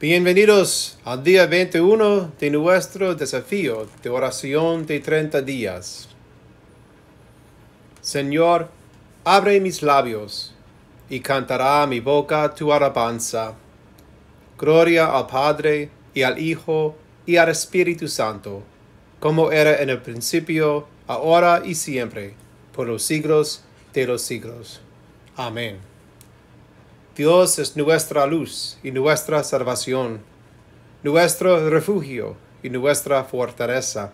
Bienvenidos al día 21 de nuestro desafío de oración de 30 días. Señor, abre mis labios y cantará mi boca tu alabanza. Gloria al Padre y al Hijo y al Espíritu Santo, como era en el principio, ahora y siempre, por los siglos de los siglos. Amén. Dios es nuestra luz y nuestra salvación, nuestro refugio y nuestra fortaleza.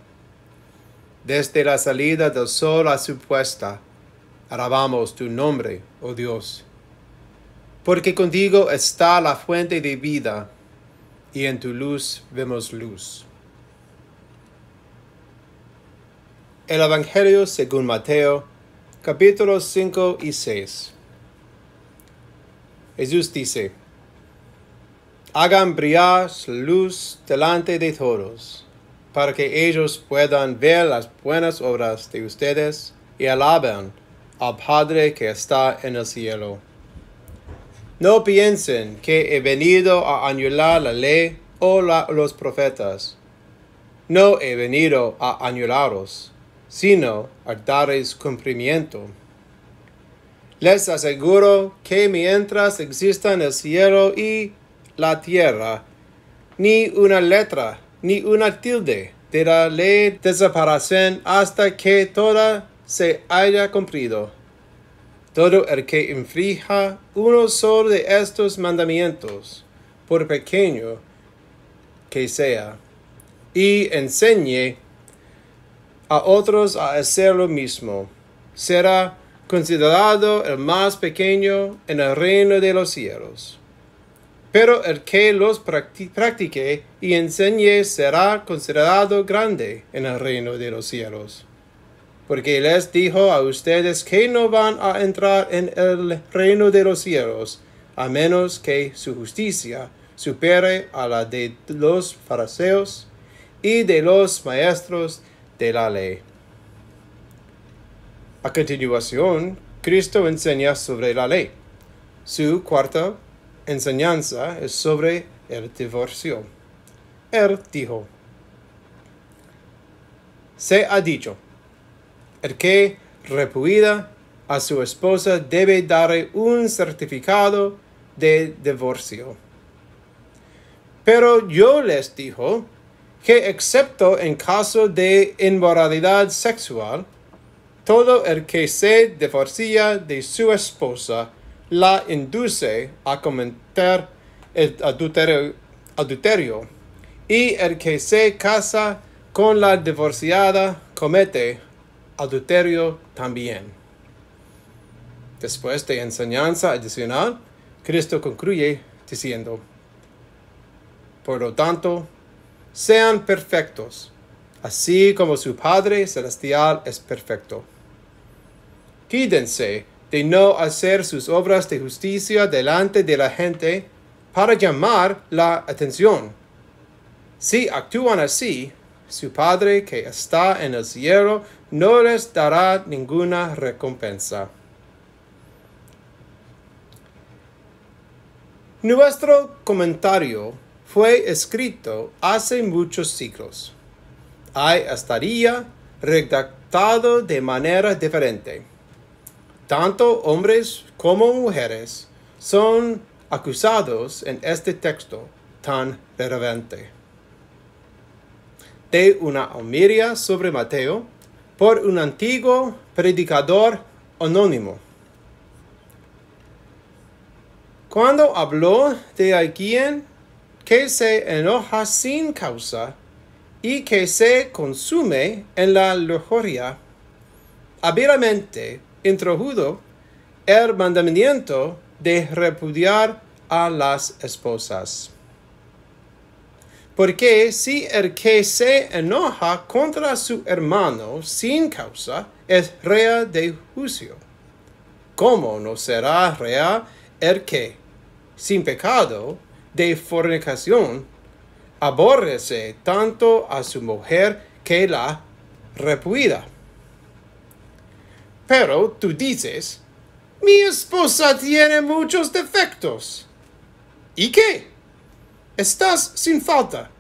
Desde la salida del sol a su puesta, alabamos tu nombre, oh Dios. Porque contigo está la fuente de vida, y en tu luz vemos luz. El Evangelio según Mateo, capítulos 5 y 6. Jesús dice, hagan brillar luz delante de todos, para que ellos puedan ver las buenas obras de ustedes y alaben al Padre que está en el cielo. No piensen que he venido a anular la ley o los profetas. No he venido a anularos, sino a darles cumplimiento. Les aseguro que mientras existan el cielo y la tierra, ni una letra, ni una tilde de la ley desaparecen hasta que toda se haya cumplido. Todo el que infrija uno solo de estos mandamientos, por pequeño que sea, y enseñe a otros a hacer lo mismo, será considerado el más pequeño en el reino de los cielos. Pero el que los practique y enseñe será considerado grande en el reino de los cielos. Porque les dijo a ustedes que no van a entrar en el reino de los cielos, a menos que su justicia supere a la de los fariseos y de los maestros de la ley. A continuación, Cristo enseña sobre la ley. Su cuarta enseñanza es sobre el divorcio. Él dijo, se ha dicho, el que repuida a su esposa debe darle un certificado de divorcio. Pero yo les digo que excepto en caso de inmoralidad sexual, todo el que se divorcia de su esposa la induce a cometer adulterio, y el que se casa con la divorciada comete adulterio también. Después de enseñanza adicional, Cristo concluye diciendo, por lo tanto, sean perfectos, así como su Padre Celestial es perfecto. Quídense de no hacer sus obras de justicia delante de la gente para llamar la atención. Si actúan así, su Padre que está en el cielo no les dará ninguna recompensa. Nuestro comentario fue escrito hace muchos siglos. Hay estaría redactado de manera diferente tanto hombres como mujeres, son acusados en este texto tan relevante. De una homilia sobre Mateo por un antiguo predicador anónimo. Cuando habló de alguien que se enoja sin causa y que se consume en la lujuria, hábilmente introdujo el mandamiento de repudiar a las esposas. Porque si el que se enoja contra su hermano sin causa es rea de juicio, ¿cómo no será rea el que, sin pecado de fornicación, aborrece tanto a su mujer que la repuida? Pero tú dices, mi esposa tiene muchos defectos. ¿Y qué? Estás sin falta.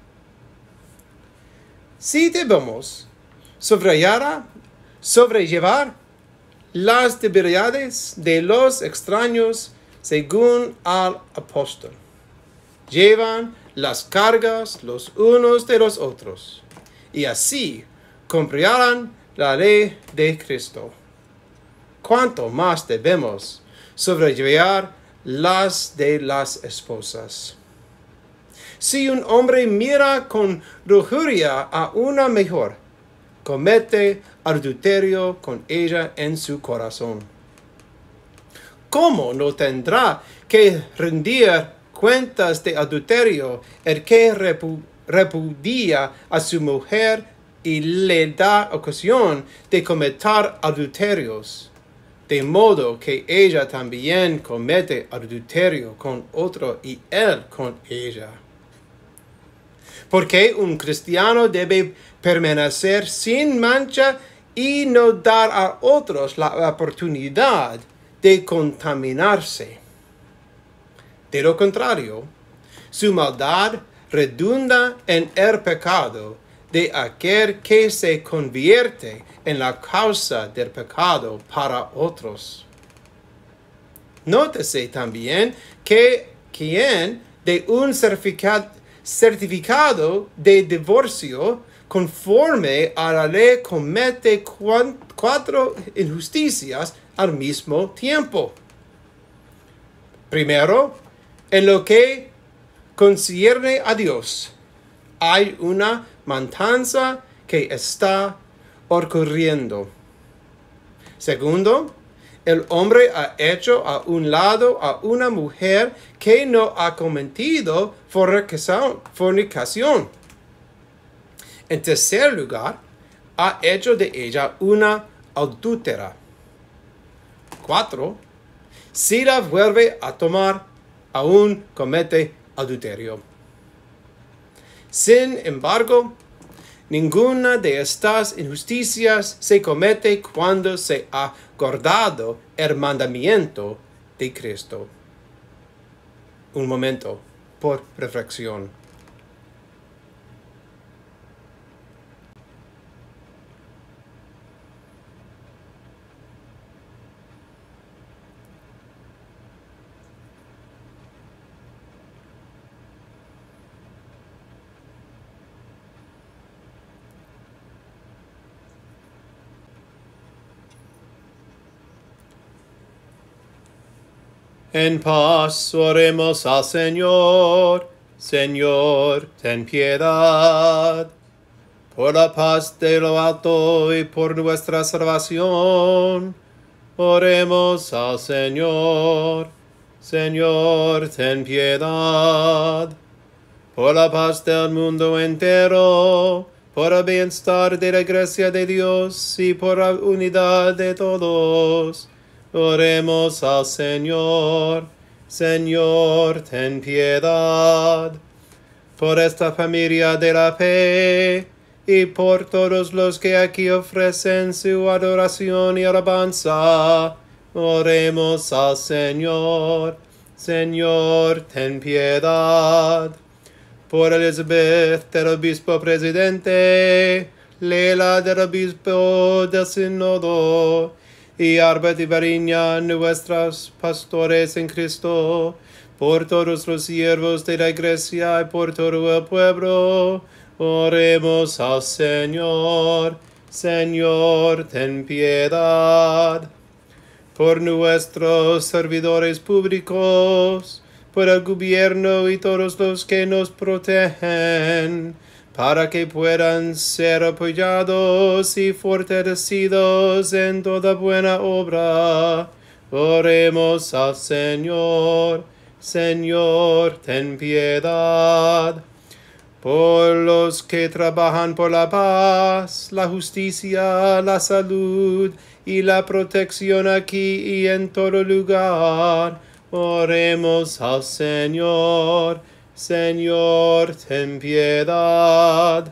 Si debemos sobrellevar, sobrellevar las debilidades de los extraños según al apóstol, llevan las cargas los unos de los otros y así cumplirán la ley de Cristo cuánto más debemos sobrellevar las de las esposas. Si un hombre mira con lujuria a una mejor, comete adulterio con ella en su corazón. ¿Cómo no tendrá que rendir cuentas de adulterio el que repudia a su mujer y le da ocasión de cometer adulterios? de modo que ella también comete adulterio con otro y él con ella. Porque un cristiano debe permanecer sin mancha y no dar a otros la oportunidad de contaminarse. De lo contrario, su maldad redunda en el pecado de aquel que se convierte en la causa del pecado para otros. Nótese también que quien de un certificado, certificado de divorcio conforme a la ley comete cuatro injusticias al mismo tiempo. Primero, en lo que concierne a Dios, hay una mantanza que está ocurriendo. Segundo, el hombre ha hecho a un lado a una mujer que no ha cometido fornicación. En tercer lugar, ha hecho de ella una adúltera. Cuatro, si la vuelve a tomar, aún comete adulterio. Sin embargo, ninguna de estas injusticias se comete cuando se ha guardado el mandamiento de Cristo. Un momento por reflexión. En paz oremos al Señor, Señor, ten piedad. Por la paz de lo alto y por nuestra salvación, oremos al Señor, Señor, ten piedad. Por la paz del mundo entero, por el bienestar de la gracia de Dios y por la unidad de todos, Oremos al Señor. Señor, ten piedad. Por esta familia de la fe y por todos los que aquí ofrecen su adoración y alabanza, oremos al Señor. Señor, ten piedad. Por Elizabeth del obispo presidente, Leila del obispo del Sinodo, y Arba de Bariña, nuestros pastores en Cristo, por todos los siervos de la iglesia y por todo el pueblo, oremos al Señor. Señor, ten piedad. Por nuestros servidores públicos, por el gobierno y todos los que nos protegen, para que puedan ser apoyados y fortalecidos en toda buena obra. Oremos al Señor. Señor, ten piedad. Por los que trabajan por la paz, la justicia, la salud y la protección aquí y en todo lugar, oremos al Señor. Señor, ten piedad.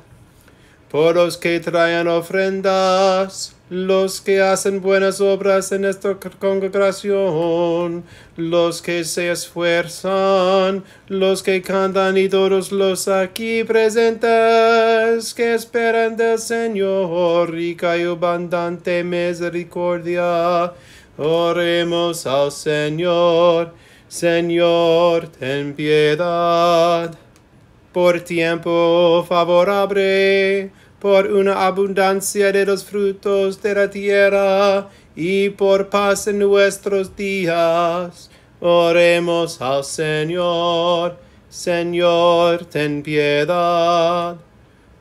Por los que traen ofrendas, los que hacen buenas obras en esta congregación, los que se esfuerzan, los que cantan y todos los aquí presentes que esperan del Señor, rica y abundante misericordia. Oremos al Señor. Señor, ten piedad. Por tiempo favorable, por una abundancia de los frutos de la tierra y por paz en nuestros días. Oremos al Señor. Señor, ten piedad.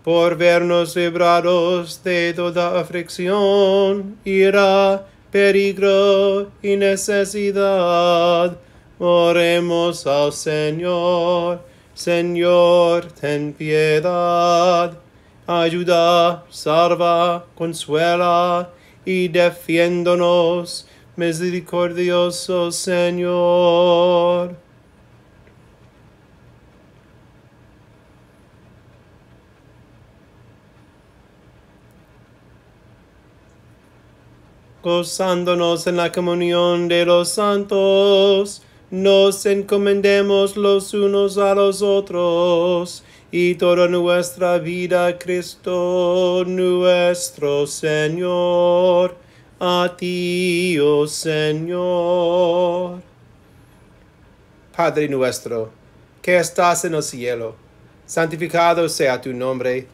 Por vernos librados de toda aflicción, ira, peligro y necesidad Oremos al Señor. Señor, ten piedad. Ayuda, salva, consuela y defiéndonos, misericordioso Señor. Gozándonos en la comunión de los santos, nos encomendemos los unos a los otros y toda nuestra vida a Cristo nuestro Señor, a ti, oh Señor. Padre nuestro, que estás en el cielo, santificado sea tu nombre,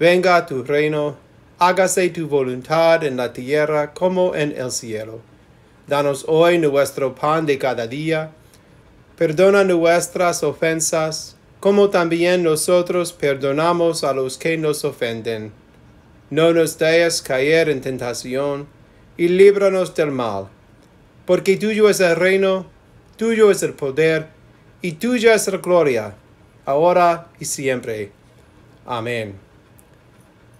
venga tu reino, hágase tu voluntad en la tierra como en el cielo. Danos hoy nuestro pan de cada día Perdona nuestras ofensas, como también nosotros perdonamos a los que nos ofenden. No nos dejes caer en tentación, y líbranos del mal. Porque tuyo es el reino, tuyo es el poder, y tuya es la gloria, ahora y siempre. Amén.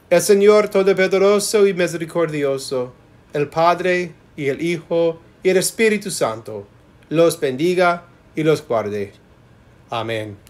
El Señor Todopoderoso y Misericordioso, el Padre y el Hijo y el Espíritu Santo, los bendiga y los guarde. Amén.